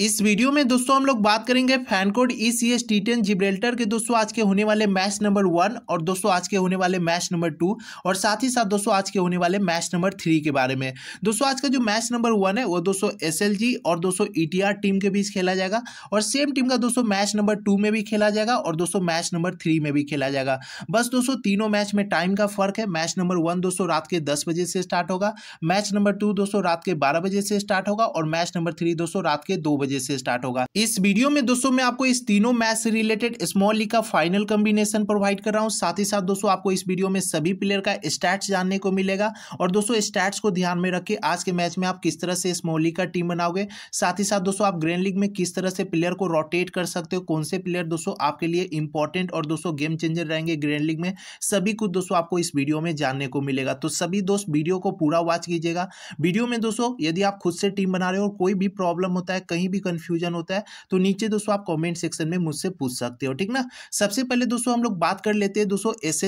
इस वीडियो में दोस्तों हम लोग बात करेंगे fan code E C S T ten Gibraltar के दोस्तों आज के होने वाले मैच नंबर वन और दोस्तों आज के होने वाले मैच नंबर टू और साथ ही साथ दोस्तों आज के होने वाले मैच नंबर थ्री के बारे में दोस्तों आज का जो मैच नंबर वन है वो दोस्तों एस एल जी और दोस्तों ई टी आर टीम के बीच खेला जाएगा और सेम टीम का दोस्तों मैच नंबर टू में भी खेला जाएगा और दोस्तों मैच नंबर थ्री में भी खेला जाएगा बस दोस्तों तीनों मैच में टाइम का फर्क है मैच नंबर वन दोस्तों रात के दस बजे से स्टार्ट होगा मैच नंबर टू दोस्तों रात के बारह बजे से स्टार्ट होगा और मैच नंबर थ्री दोस्तों रात के दो बजे से स्टार्ट होगा इस वीडियो में दोस्तों मैं आपको इस तीनों मैच से रिलेटेड स्मॉल लीग का फाइनल कॉम्बिनेशन प्रोवाइड कर रहा हूँ साथ ही साथ दोस्तों आपको इस वीडियो में सभी प्लेयर का स्टैट्स जानने को मिलेगा और दोस्तों स्टैट्स को ध्यान में रखे आज के मैच में आप किस तरह से स्मॉल लीग का टीम बनाओगे साथ ही साथ दोस्तों आप ग्रैंड लीग में किस तरह से प्लेयर को रोटेट कर सकते हो कौन से प्लेयर दोस्तों आपके लिए इंपॉर्टेंट और दोस्तों गेम चेंजर रहेंगे ग्रैंड लीग में सभी कुछ दोस्तों आपको इस वीडियो में जानने को मिलेगा तो सभी दोस्त वीडियो को पूरा वॉच कीजिएगा वीडियो में दोस्तों यदि आप खुद से टीम बना रहे हो कोई भी प्रॉब्लम होता है कहीं भी कन्फ्यूजन होता है तो नीचे दोस्तों आप कॉमेंट सेक्शन में मुझसे पूछ सकते हो ठीक ना सबसे पहले दोस्तों हम लोग बात कर लेते हैं दोस्तों एस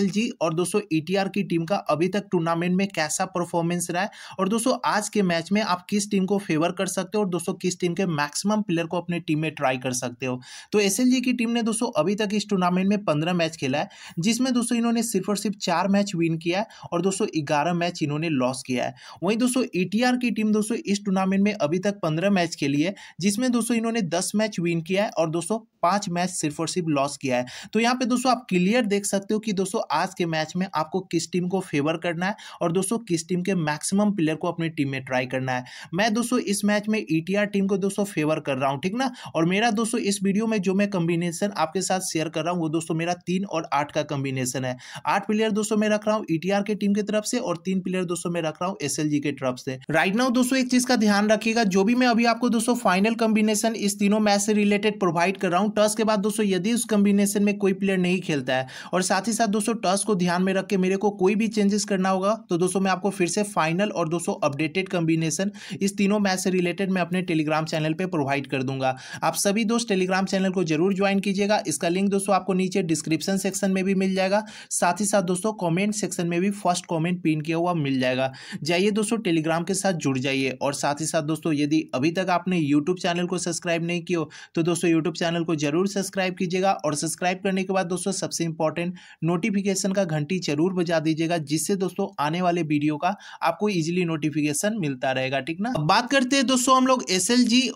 और दोस्तों ई e की टीम का अभी तक टूर्नामेंट में कैसा परफॉर्मेंस रहा है और दोस्तों आज के मैच में आप किस टीम को फेवर कर सकते हो और दोस्तों किस टीम के मैक्सिमम प्लेयर को अपने टीम में ट्राई कर सकते हो तो एस की टीम ने दोस्तों अभी तक इस टूर्नामेंट में पंद्रह मैच खेला है जिसमें दोस्तों इन्होंने सिर्फ और सिर्फ चार मैच विन किया है और दोस्तों ग्यारह मैच इन्होंने लॉस किया है वहीं दोस्तों ई e की टीम दोस्तों इस टूर्नामेंट में अभी तक पंद्रह मैच खेली है जिस जिसमें दोस्तों इन्होंने दस मैच विन किया है और दोस्तों पांच मैच सिर्फ और सिर्फ लॉस किया है तो यहाँ पे दोस्तों आप क्लियर देख सकते हो कि दोस्तों आज के मैच में आपको किस टीम को फेवर करना है और दोस्तों किस टीम के मैक्सिमम प्लेयर को अपनी टीम में ट्राई करना है मैं दोस्तों इस मैच में ई e टीम को दोस्तों फेवर कर रहा हूँ ठीक ना और मेरा दोस्तों इस वीडियो में जो मैं कम्बिनेशन आपके साथ शेयर कर रहा हूँ वो दोस्तों मेरा तीन और आठ का कम्बिनेशन है आठ प्लेयर दोस्तों मैं रख रहा हूँ ई e के टीम की तरफ से और तीन प्लेयर दोस्तों मैं रख रहा हूँ एस के तरफ से राइट नाउ दोस्तों एक चीज का ध्यान रखिएगा जो भी मैं अभी आपको दोस्तों फाइनल कम्बिनेशन इस तीनों मैच से रिलेटेड प्रोवाइड कर रहा हूँ टॉस के बाद दोस्तों यदि उस कम्बिनेशन में कोई प्लेयर नहीं खेलता है और साथ ही साथ दोस्तों टॉस को ध्यान में रख के मेरे को कोई भी चेंजेस करना होगा तो दोस्तों मैं आपको फिर से फाइनल और दोस्तों अपडेटेड कम्बिनेशन इस तीनों मैच से रिलेटेड मैं अपने टेलीग्राम चैनल पर प्रोवाइड कर दूंगा आप सभी दोस्त टेलीग्राम चैनल को जरूर ज्वाइन कीजिएगा इसका लिंक दोस्तों आपको नीचे डिस्क्रिप्शन सेक्शन में भी मिल जाएगा साथ ही साथ दोस्तों कॉमेंट सेक्शन में भी फर्स्ट कॉमेंट पिन किया हुआ मिल जाएगा जाइए दोस्तों टेलीग्राम के साथ जुड़ जाइए और साथ ही साथ दोस्तों यदि अभी तक आपने यूट्यूब चैनल को सब्सक्राइब नहीं किया तो दोस्तों यूट्यूब चैनल को जरूर सब्सक्राइब कीजिएगा और सब्सक्राइब करने के बाद दोस्तों सबसे इंपॉर्टेंट नोटिफिकेशन का घंटी जरूर बजा दीजिएगा जिससे दोस्तों आने वाले वीडियो का आपको इजिली नोटिफिकेशन मिलता रहेगा ठीक ना बात करते हैं दोस्तों हम लोग एस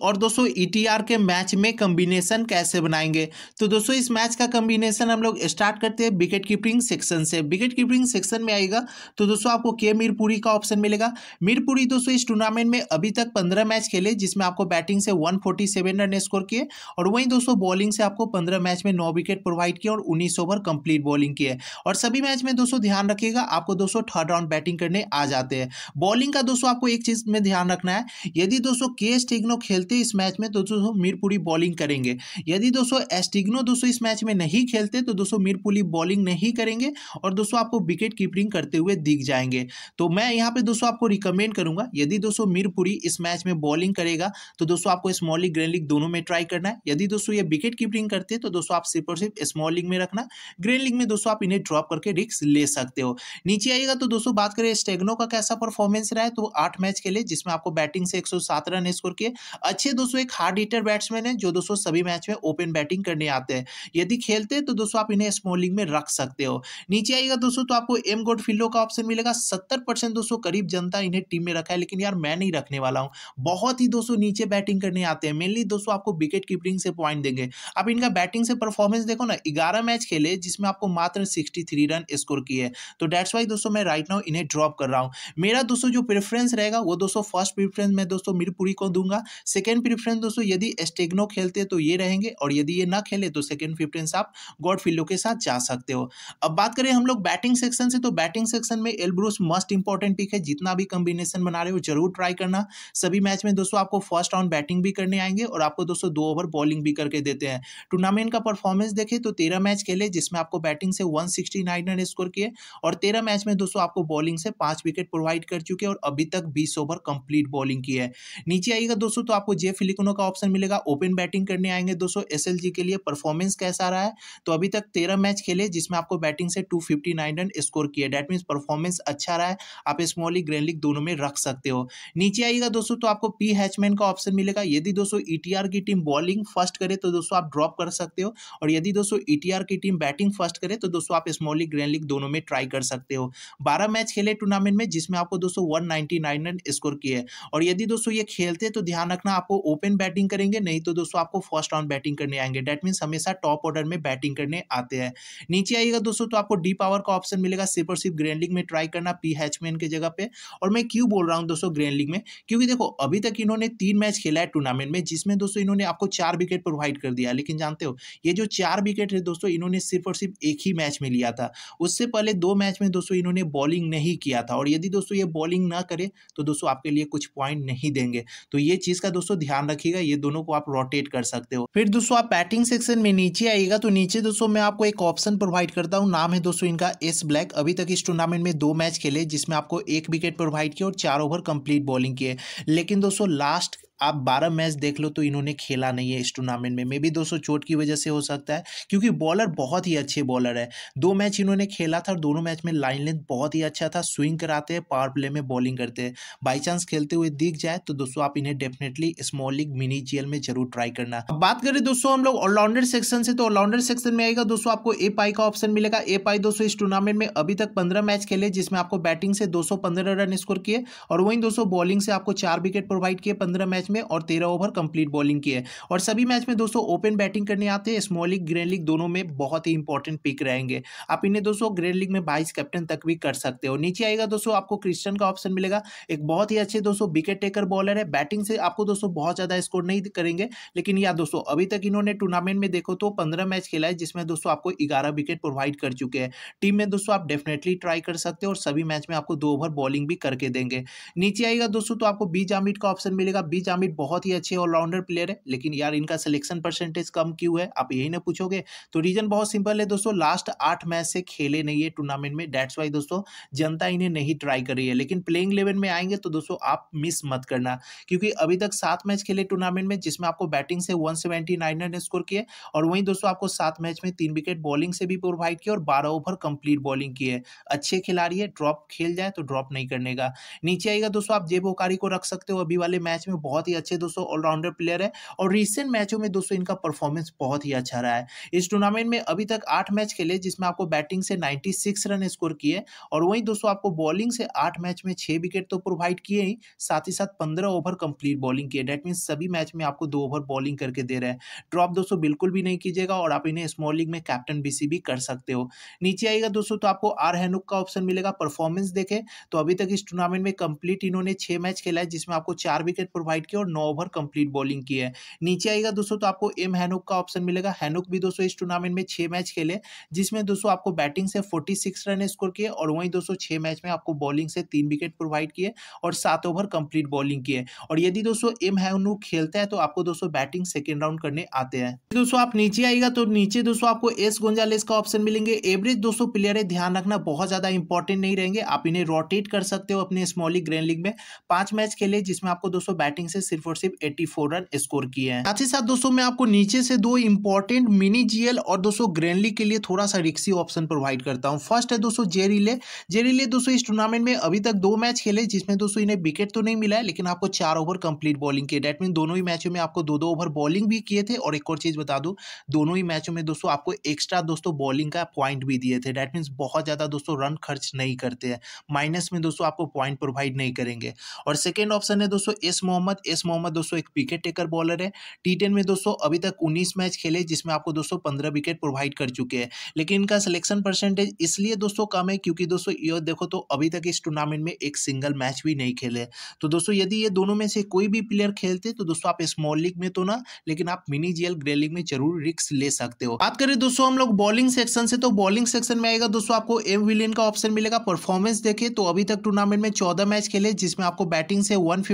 और दोस्तों ई e के मैच में कम्बिनेशन कैसे बनाएंगे तो दोस्तों इस मैच का कम्बिनेशन हम लोग स्टार्ट करते हैं विकेट कीपिंग सेक्शन से विकेट कीपिंग सेक्शन में आएगा तो दोस्तों आपको के मीरपुरी का ऑप्शन मिलेगा मीरपुरी दोस्तों इस टूर्नामेंट में अभी तक पंद्रह मैच खेले जिसमें आपको बैटिंग से वन फोर्टी रन स्कोर किए और वहीं दोस्तों बॉलिंग से आपको पंद्रह मैच में नौ विकेट प्रोवाइड किया और उन्नीस ओवर कंप्लीट बॉलिंग की है और सभी मैच में दोस्तों ध्यान रखिएगा आपको दोस्तों थर्ड राउंड बैटिंग करने आ जाते हैं बॉलिंग का दोस्तों आपको एक चीज में ध्यान रखना है यदि दोस्तों के स्टिग्नो खेलते इस मैच में तो दोस्तों मीरपुरी बॉलिंग करेंगे यदि दोस्तों एस्टिग्नो दोस्तों इस मैच में नहीं खेलते तो दोस्तों मीरपुरी बॉलिंग नहीं करेंगे और दोस्तों आपको विकेट कीपिंग करते हुए दिख जाएंगे तो मैं यहाँ पे दोस्तों आपको रिकमेंड करूंगा यदि दोस्तों मीरपुरी इस मैच में बॉलिंग करेगा तो दोस्तों आपको स्मॉलिक ग्रैंड लीग दोनों में ट्राई करना है यदि दोस्तों ये विकेट कीपिंग करते हैं तो दोस्तों आप सिर्फ और सिर्फ स्मॉल लीग में रखना ग्रीन लीग में दोस्तों आप इन्हें ड्रॉप करके रिक्स ले सकते हो नीचे आइएगा तो दोस्तों बात करें स्टेगनो का कैसा परफॉर्मेंस रहा है तो आठ मैच खेले जिसमें आपको बैटिंग से एक रन स्कोर किए अच्छे दोस्तों एक हार्ड हिटर बैट्समैन है जो दोस्तों सभी मैच में ओपन बैटिंग करने आते हैं यदि खेलते हैं तो दोस्तों आप इन्हें स्मॉल लीग में रख सकते हो नीचे आइएगा दोस्तों तो आपको एम गोड फिल्लो का ऑप्शन मिलेगा सत्तर परसेंट दोस्तों करीब जनता इन्हें टीम में रखा है लेकिन यार मैं नहीं रखने वाला हूँ बहुत ही दोस्तों नीचे बैटिंग करने आते हैं मेनली दोस्तों आपको विकेट कीपिंग से पॉइंट देंगे अब इनका बैटिंग से परफॉर्मेंस देखो ना ग्यारह मैच खेले जिसमें आपको मात्र सिक्सटी थ्री रन स्कोर किए तो डेट्स वाई दोस्तों मैं राइट नाउ इन्हें ड्रॉप कर रहा हूँ मेरा दोस्तों जो प्रेफरेंस रहेगा वो दोस्तों फर्स्ट प्रेफरेंस मैं दोस्तों मीरपुरी को दूंगा सेकेंड प्रेफरेंस दोस्तों यदि एस्टेग्नो खेलते तो ये रहेंगे और यदि ये ना खेले तो सेकेंड प्रेफरेंस आप गॉडफील्डो के साथ जा सकते हो अब बात करें हम लोग बैटिंग सेक्शन से तो बैटिंग सेक्शन में एलब्रूस मस्ट इंपॉर्टेंट पिक है जितना भी कॉम्बिनेशन बना रहे हो जरूर ट्राई करना सभी मैच में दोस्तों आपको फर्स्ट राउंड बैटिंग भी करने आएंगे और आपको दोस्तों दो ओवर बॉलिंग भी करके देते देते हैं टूर्नामेंट का परफॉर्मेंस देखें तो तेरह मैच खेले जिसमें आपको बैटिंग से वन सिक्सटी नाइन स्कोर किए और तेरह मैच में दोस्तों आपको बॉलिंग से पाँच विकेट प्रोवाइड कर चुके और अभी तक बीस ओवर कंप्लीट बॉलिंग की है नीचे आइएगा दोस्तों तो आपको जे फिलिकनो का ऑप्शन मिलेगा ओपन बैटिंग करने आएंगे दोस्तों एस के लिए परफॉर्मेंस कैसा रहा है तो अभी तक तेरह मैच खेले जिसमें आपको बैटिंग से टू रन स्कोर किए डैट मीन्स परफॉर्मेंस अच्छा रहा है आप स्मॉल लीग ग्रैंड लीग दोनों में रख सकते हो नीचे आइएगा दोस्तों तो आपको पी हैचमैन का ऑप्शन मिलेगा यदि दोस्तों ईटीआर e की टीम बॉलिंग फर्स्ट करे तो दोस्तों दोस्तों आप ड्रॉप कर सकते हो और यदि दोस्तों ईटीआर e की टीम बैटिंग फर्स्ट करे तो दोस्तों आप स्मॉल लीग ग्रैंड लीग दोनों में ट्राई कर सकते हो बारह मैच खेले टूर्नामेंट में जिसमें आपको दोस्तों वन नाइनटी स्कोर किए और यदि दोस्तों ये खेलते तो ध्यान रखना आपको ओपन बैटिंग करेंगे नहीं तो दोस्तों आपको फर्स्ट राउंड बैटिंग करने आएंगे डैट मीन्स हमेशा टॉप ऑर्डर में बैटिंग करने आते हैं नीचे आइएगा दोस्तों तो आपको डी पावर का ऑप्शन मिलेगा सिर्फ और सिर्फ ग्रैंड लीग में ट्राई करना पी हैचमैन के जगह पे और मैं क्यों बोल रहा हूँ दोस्तों ग्रैंड लीग में क्योंकि देखो अभी तक इन्होंने तीन मैच खेला है टूर्नामेंट में जिसमें दोस्तों इन्होंने आपको चार विकेट प्रोवाइड कर दिया दिया लेकिन जानते हो ये जो चार विकेट है दोस्तों इन्होंने सिर्फ और सिर्फ एक ही मैच में लिया था उससे पहले दो मैच में दोस्तों इन्होंने बॉलिंग नहीं किया था और यदि दोस्तों ये बॉलिंग ना करे तो दोस्तों आपके लिए कुछ पॉइंट नहीं देंगे तो ये चीज़ का दोस्तों ध्यान रखिएगा ये दोनों को आप रोटेट कर सकते हो फिर दोस्तों आप बैटिंग सेक्शन में नीचे आइएगा तो नीचे दोस्तों मैं आपको एक ऑप्शन प्रोवाइड करता हूँ नाम है दोस्तों इनका एस ब्लैक अभी तक इस टूर्नामेंट में दो मैच खेले जिसमें आपको एक विकेट प्रोवाइड किया और चार ओवर कंप्लीट बॉलिंग किए लेकिन दोस्तों लास्ट आप 12 मैच देख लो तो इन्होंने खेला नहीं है इस टूर्नामेंट में मे बी दोस्तों चोट की वजह से हो सकता है क्योंकि बॉलर बहुत ही अच्छे बॉलर है दो मैच इन्होंने खेला था और दोनों मैच में लाइन लेंथ बहुत ही अच्छा था स्विंग कराते हैं पावर प्ले में बॉलिंग करते हैं बाई चांस खेलते हुए दिख जाए तो दोस्तों आप इन्हें definitely small league mini GL में जरूर ट्राई करना अब बात करें दोस्तों हम लोग ऑलराउंडर सेक्शन से तो ऑलराउंडर सेक्शन में आएगा दोस्तों आपको ए पाई का ऑप्शन मिलेगा ए पाई दोस्तों इस टूर्नामेंट में अभी तक पंद्रह मैच खेले जिसमें आपको बैटिंग से दो रन स्कोर किए और वहीं दोस्तों बॉलिंग से आपको चार विकेट प्रोवाइड किए पंद्रह मैच में और तेरह ओवर कंप्लीट बॉलिंग की है और सभी मैच में दोस्तों ओपन बैटिंग करने आते हैं स्मॉल लीग ग्रैंड लीग दोनों में बहुत ही इंपॉर्टेंट पिक रहेंगे आप इन्हें दोस्तों ग्रैंड लीग में बाईस कैप्टन तक भी कर सकते हो नीचे आएगा दोस्तों आपको क्रिश्चियन का ऑप्शन मिलेगा एक बहुत ही अच्छे दोस्तों विकेट टेकर बॉलर है बैटिंग से आपको दोस्तों बहुत ज़्यादा स्कोर नहीं करेंगे लेकिन या दोस्तों अभी तक इन्होंने टूर्नामेंट में देखो तो पंद्रह मैच खेला है जिसमें दोस्तों आपको ग्यारह विकेट प्रोवाइड कर चुके हैं टीम में दोस्तों आप डेफिनेटली ट्राई कर सकते हो और सभी मैच में आपको दो ओवर बॉलिंग भी करके देंगे नीचे आएगा दोस्तों तो आपको बी जामिट का ऑप्शन मिलेगा बी जाम हामिद बहुत ही अच्छे ऑलराउंडर प्लेयर है लेकिन यार इनका सिलेक्शन परसेंटेज कम क्यों है आप यही ना पूछोगे तो रीजन बहुत सिंपल है दोस्तों लास्ट आठ मैच से खेले नहीं है टूर्नामेंट में डेट्स वाई दोस्तों जनता इन्हें नहीं ट्राई कर रही है लेकिन प्लेइंग इलेवन में आएंगे तो दोस्तों आप मिस मत करना क्योंकि अभी तक सात मैच खेले टूर्नामेंट में जिसमें आपको बैटिंग से वन सेवेंटी ने स्कोर किए और वहीं दोस्तों आपको सात मैच में तीन विकेट बॉलिंग से भी प्रोवाइड किया और बारह ओवर कंप्लीट बॉलिंग की है अच्छे खिलाड़ी है ड्रॉप खेल जाए तो ड्रॉप नहीं करने का नीचे आएगा दोस्तों आप जेब ओकारी को रख सकते हो अभी वाले मैच में बहुत ही अच्छे दोस्तों ऑलराउंडर प्लेयर है और रिसेंट मैचों में दोस्तों इनका परफॉर्मेंस बहुत ही अच्छा रहा है इस टूर्नामेंट में अभी तक आठ मैच खेले जिसमें आपको बैटिंग से नाइन्टी रन स्कोर किए और वहीं दोस्तों आपको बॉलिंग से आठ मैच में छः विकेट तो प्रोवाइड किए ही साथ ही साथ पंद्रह ओवर कंप्लीट बॉलिंग किए डेट मीन सभी मैच में आपको दो ओवर बॉलिंग करके दे रहे हैं ड्रॉप दोस्तों बिल्कुल भी नहीं कीजिएगा और आप इन्हें स्मॉल लीग में कैप्टन बीसी भी कर सकते हो नीचे आएगा दोस्तों तो आपको आर हैनुक का ऑप्शन मिलेगा परफॉर्मेंस देखें तो अभी तक इस टूर्नामेंट में कंप्लीट इन्होंने छह मैच खेला है जिसमें आपको चार विकेट प्रोवाइड की और नौ ओवर कंप्लीट बॉलिंग की है नीचे आएगा दोस्तों तो आपको एम हैनुक का ऑप्शन मिलेगा हैनुक भी दोस्तों इस टूर्नामेंट में छः मैच खेले जिसमें दोस्तों आपको बैटिंग से फोर्टी सिक्स रन स्कोर किए और वहीं दोस्तों छः मैच में आपको बॉलिंग से तीन विकेट प्रोवाइड किए और सात ओवर कंप्लीट बॉलिंग किए और यदि दोस्तों एम हैनुक खेलते हैं तो आपको दोस्तों बैटिंग सेकेंड राउंड करने आते हैं दोस्तों आप नीचे आएगा तो नीचे दोस्तों आपको एस गोंजालेस का ऑप्शन मिलेंगे एवरेज दोस्तों प्लेयर है ध्यान रखना बहुत ज़्यादा इंपॉर्टेंट नहीं रहेंगे आप इन्हें रोटेट कर सकते हो अपने स्मॉली ग्रैंड लीग में पांच मैच खेले जिसमें आपको दोस्तों बैटिंग से से सिर्फ और सिर्फ एट्टी रन स्कोर किए हैं साथ ही साथ दोस्तों मैं आपको नीचे से दो इंपॉर्टेंट मिनी जीएल और दोस्तों ग्रैंडली के लिए थोड़ा सा रिक्सी ऑप्शन प्रोवाइड करता हूँ फर्स्ट है दोस्तों जेरीले जेरीले दोस्तों इस टूर्नामेंट में अभी तक दो मैच खेले जिसमें दोस्तों इन्हें विकेट तो नहीं मिला है लेकिन आपको चार ओवर कंप्लीट बॉलिंग किए डेट मीन दोनों ही मैचों में आपको दो दो ओवर बॉलिंग भी किए थे और एक और चीज बता दूं दोनों ही मैचों में दोस्तों आपको एक्स्ट्रा दोस्तों बॉलिंग का पॉइंट भी दिए थे डेट मीन बहुत ज्यादा दोस्तों रन खर्च नहीं करते हैं माइनस में दोस्तों आपको पॉइंट प्रोवाइड नहीं करेंगे और सेकेंड ऑप्शन है दोस्तों एस मोहम्मद एस मोहम्मद दोस्तों एक विकेट टेकर बॉलर है टी टेन में दोस्तों अभी तक उन्नीस मैच खेले जिसमें आपको दोस्तों पंद्रह विकेट प्रोवाइड कर चुके हैं लेकिन इनका सिलेक्शन परसेंटेज इसलिए दोस्तों कम है क्योंकि दोस्तों ये देखो तो अभी तक इस टूर्नामेंट में एक सिंगल मैच भी नहीं खेले तो दोस्तों यदि ये दोनों में से कोई भी प्लेयर खेलते तो दोस्तों आप स्मॉल लीग में तो ना लेकिन आप मिनी जीएल ग्रे लीग में जरूर रिस्क ले सकते हो बात करें दोस्तों हम लोग बॉलिंग सेक्शन से तो बॉलिंग सेक्शन में आएगा दोस्तों आपको एम विलियन का ऑप्शन मिलेगा परफॉर्मेंस देखे तो अभी तक टूर्नामेंट में चौदह मैच खेले जिसमें आपको बैटिंग से वन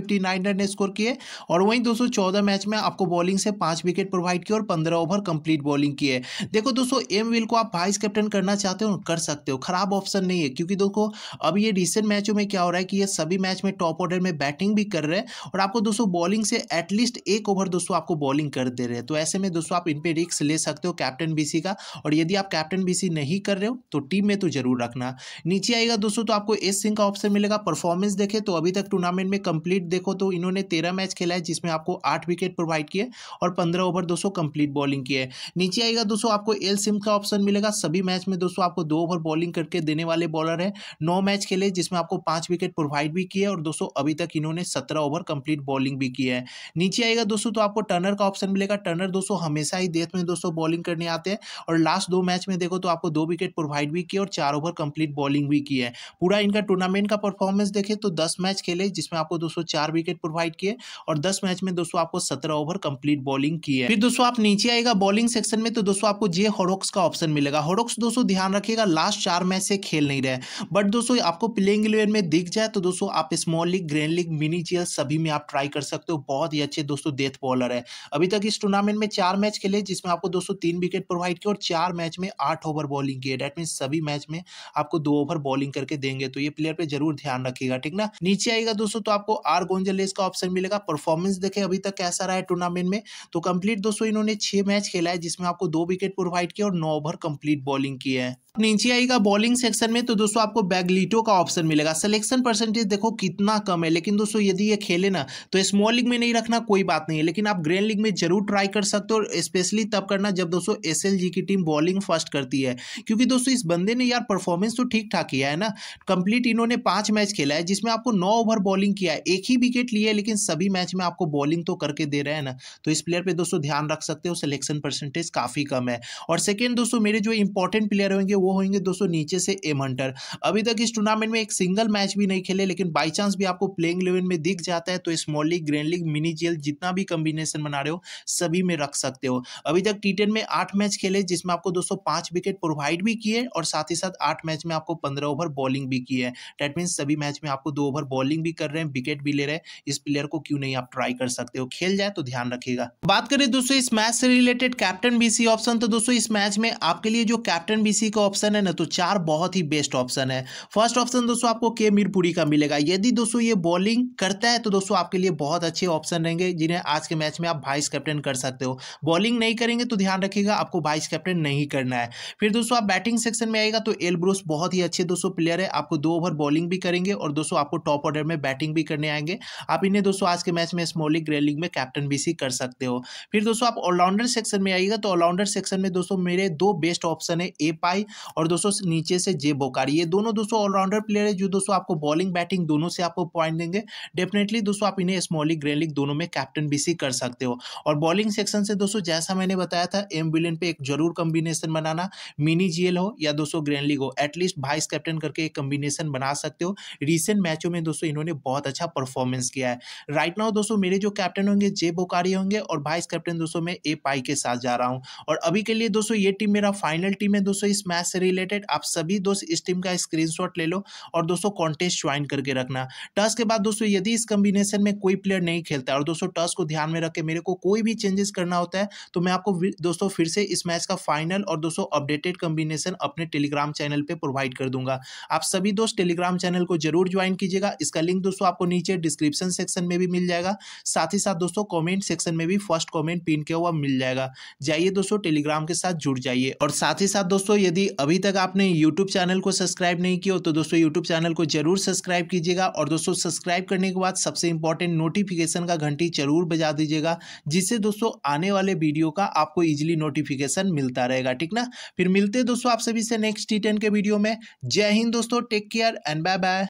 रन स्कोर किए किए और वहीं दोस्तों मैच में आपको बॉलिंग से पांच विकेट प्रोवाइड किए और पंद्रह ओवर कंप्लीट बॉलिंग किए देखो दोस्तों एम विल को आप वाइस कैप्टन करना चाहते हो कर सकते हो खराब ऑप्शन नहीं है क्योंकि देखो अब ये रिसेंट मैचों में क्या हो रहा है कि ये सभी मैच में टॉप ऑर्डर में बैटिंग भी कर रहे हैं और आपको दोस्तों बॉलिंग से एटलीस्ट एक ओवर दोस्तों आपको बॉलिंग कर दे रहे हैं तो ऐसे में दोस्तों आप इन पर रिक्स ले सकते हो कैप्टन बीसी का और यदि आप कैप्टन बीसी नहीं कर रहे हो तो टीम में तो जरूर रखना नीचे आएगा दोस्तों तो आपको एस सिंह का ऑप्शन मिलेगा परफॉर्मेंस देखे तो अभी तक टूर्नामेंट में कंप्लीट देखो तो इन्होंने तेरह मैच खेला है जिसमें आपको आठ विकेट प्रोवाइड किए और पंद्रह ओवर दोस्तों कंप्लीट बॉलिंग की है नीचे आएगा दोस्तों आपको एल सिम का ऑप्शन मिलेगा सभी मैच में दोस्तों आपको दो ओवर बॉलिंग करके देने वाले बॉलर है नौ मैच खेले जिसमें आपको पांच विकेट प्रोवाइड भी किए और दोस्तों अभी तक इन्होंने सत्रह ओवर कंप्लीट बॉलिंग भी की है नीचे आएगा दोस्तों तो आपको टर्नर का ऑप्शन मिलेगा टर्नर दोस्तों हमेशा ही देश में दोस्तों बॉलिंग करने आते हैं और लास्ट दो मैच में देखो तो आपको दो विकेट प्रोवाइड भी किए और चार ओवर कंप्लीट बॉलिंग भी की है पूरा इनका टूर्नामेंट का परफॉर्मेंस देखें तो दस मैच खेले जिसमें आपको दोस्तों चार विकेट प्रोवाइड किए और दस मैच में दोस्तों आपको सत्रह ओवर कंप्लीट बॉलिंग की है फिर दोस्तों आप नीचे आएगा बॉलिंग सेक्शन में तो दोस्तों आपको जे हॉडोक्स का ऑप्शन मिलेगा हॉडोक्स दोस्तों ध्यान रखिएगा लास्ट चार मैच से खेल नहीं रहे बट दोस्तों आपको प्लेइंग इलेवन में दिख जाए तो दोस्तों आप small league grand league mini GL सभी में आप ट्राई कर सकते हो बहुत ही अच्छे दोस्तों डेथ बॉलर है अभी तक इस टूर्नामेंट में चार मैच खेले जिसमें आपको दोस्तों तीन विकेट प्रोवाइड किया और चार मैच में आठ ओवर बॉलिंग की डेट मीन सभी मैच में आपको दो ओवर बॉलिंग करके देंगे तो ये प्लेयर पे जरूर ध्यान रखिएगा ठीक ना नीचे आएगा दोस्तों तो आपको आर गोंजलेस का ऑप्शन मिलेगा का परफॉर्मेंस देखें अभी तक कैसा रहा है टूर्नामेंट में तो कंप्लीट दोस्तों इन्होंने छह मैच खेला है जिसमें आपको दो विकेट प्रोवाइड किया और नौ ओवर कंप्लीट बॉलिंग की है नीचे आएगा बॉलिंग सेक्शन में तो दोस्तों आपको बैगलीटो का ऑप्शन मिलेगा सिलेक्शन परसेंटेज देखो कितना कम है लेकिन दोस्तों यदि ये खेले ना तो स्मॉल लीग में नहीं रखना कोई बात नहीं है लेकिन आप ग्रैंड लीग में जरूर ट्राई कर सकते हो स्पेशली तब करना जब दोस्तों एस की टीम बॉलिंग फर्स्ट करती है क्योंकि दोस्तों इस बंदे ने यार परफॉर्मेंस तो ठीक ठाक किया है ना कंप्लीट इन्होंने पांच मैच खेला है जिसमें आपको नौ ओवर बॉलिंग किया है एक ही विकेट लिया है लेकिन सभी भी मैच में आपको बॉलिंग तो करके दे रहे हैं ना तो इस प्लेयर पर दोस्तों ध्यान रख सकते हो सिलेक्शन परसेंटेज काफ़ी कम है और सेकेंड दोस्तों मेरे जो इंपॉर्टेंट प्लेयर होंगे वो होंगे दोस्तों नीचे से एम हंटर अभी तक इस टूर्नामेंट में एक सिंगल मैच भी नहीं खेले लेकिन बाई चांस भी आपको प्लेइंग इलेवन में दिख जाता है तो small league grand league mini GL जितना भी कम्बिनेशन बना रहे हो सभी में रख सकते हो अभी तक टी में आठ मैच खेले जिसमें आपको दोस्तों पाँच विकेट प्रोवाइड भी किए और साथ ही साथ आठ मैच में आपको पंद्रह ओवर बॉलिंग भी की है डेट मीन्स सभी मैच में आपको दो ओवर बॉलिंग भी कर रहे हैं विकेट भी ले रहे हैं इस प्लेयर को क्यों क्यों नहीं आप ट्राई कर सकते हो खेल जाए तो ध्यान रखिएगा बात करें दोस्तों इस मैच से रिलेटेड कैप्टन बीसी ऑप्शन तो दोस्तों इस मैच में आपके लिए जो कैप्टन बीसी का ऑप्शन है ना तो चार बहुत ही बेस्ट ऑप्शन है फर्स्ट ऑप्शन दोस्तों आपको के मीरपुरी का मिलेगा यदि दोस्तों ये बॉलिंग करता है तो दोस्तों आपके लिए बहुत अच्छे ऑप्शन रहेंगे जिन्हें आज के मैच में आप वाइस कैप्टन कर सकते हो बॉलिंग नहीं करेंगे तो ध्यान रखिएगा आपको वाइस कैप्टन नहीं करना है फिर दोस्तों आप बैटिंग सेक्शन में आएगा तो एल ब्रूस बहुत ही अच्छे दोस्तों प्लेयर है आपको दो ओवर बॉलिंग भी करेंगे और दोस्तों आपको टॉप ऑर्डर में बैटिंग भी करने आएंगे आप इन्हें दोस्तों आज के मैच में स्मॉलिक ग्रेलिंग में कैप्टन भी कर सकते हो फिर दोस्तों आप ऑलराउंडर सेक्शन में आइएगा तो ऑलराउंडर सेक्शन में दोस्तों मेरे दो बेस्ट ऑप्शन है ए पाई और दोस्तों नीचे से जे बोकार ये दोनों दोस्तों ऑलराउंडर प्लेयर है जो दोस्तों आपको बॉलिंग बैटिंग दोनों से आपको पॉइंट देंगे डेफिनेटली दोस्तों आप इन्हें स्मॉलिक ग्रेलिंग दोनों में कैप्टन भी कर सकते हो और बॉलिंग सेक्शन से दोस्तों जैसा मैंने बताया था एम विलियन पे एक जरूर कॉम्बिनेशन बनाना मिनी जीएल हो या दोस्तों ग्रैंड लीग हो एटलीस्ट वाइस कैप्टन करके एक कॉम्बिनेशन बना सकते हो रिसेंट मैचों में दोस्तों इन्होंने बहुत अच्छा परफॉर्मेंस किया है राइट राइट नाउ दोस्तों मेरे जो कैप्टन होंगे जे बोकारी होंगे और वाइस कैप्टन दोस्तों मैं ए पाई के साथ जा रहा हूँ और अभी के लिए दोस्तों ये टीम मेरा फाइनल टीम है दोस्तों इस मैच से रिलेटेड आप सभी दोस्त इस टीम का स्क्रीन ले लो और दोस्तों कॉन्टेस्ट ज्वाइन करके रखना टस के बाद दोस्तों यदि इस कम्बिनेशन में कोई प्लेयर नहीं खेलता और दोस्तों टस को ध्यान में रखे मेरे को कोई भी चेंजेस करना होता है तो मैं आपको दोस्तों फिर से इस मैच का फाइनल और दोस्तों अपडेटेड कम्बिनेशन अपने टेलीग्राम चैनल पर प्रोवाइड कर दूंगा आप सभी दोस्त टेलीग्राम चैनल को जरूर ज्वाइन कीजिएगा इसका लिंक दोस्तों आपको नीचे डिस्क्रिप्शन सेक्शन में भी मिल जाएगा साथ ही साथ दोस्तों कॉमेंट सेक्शन में भी फर्स्ट कॉमेंट पिन किया हुआ मिल जाएगा जाइए दोस्तों टेलीग्राम के साथ जुड़ जाइए और साथ ही साथ दोस्तों यदि अभी तक आपने यूट्यूब चैनल को सब्सक्राइब नहीं किया तो दोस्तों यूट्यूब चैनल को जरूर सब्सक्राइब कीजिएगा और दोस्तों सब्सक्राइब करने के बाद सबसे इंपॉर्टेंट नोटिफिकेशन का घंटी जरूर बजा दीजिएगा जिससे दोस्तों आने वाले वीडियो का आपको इजिली नोटिफिकेशन मिलता रहेगा ठीक ना फिर मिलते दोस्तों आप सभी से नेक्स्ट टी के वीडियो में जय हिंद दोस्तों take care and bye bye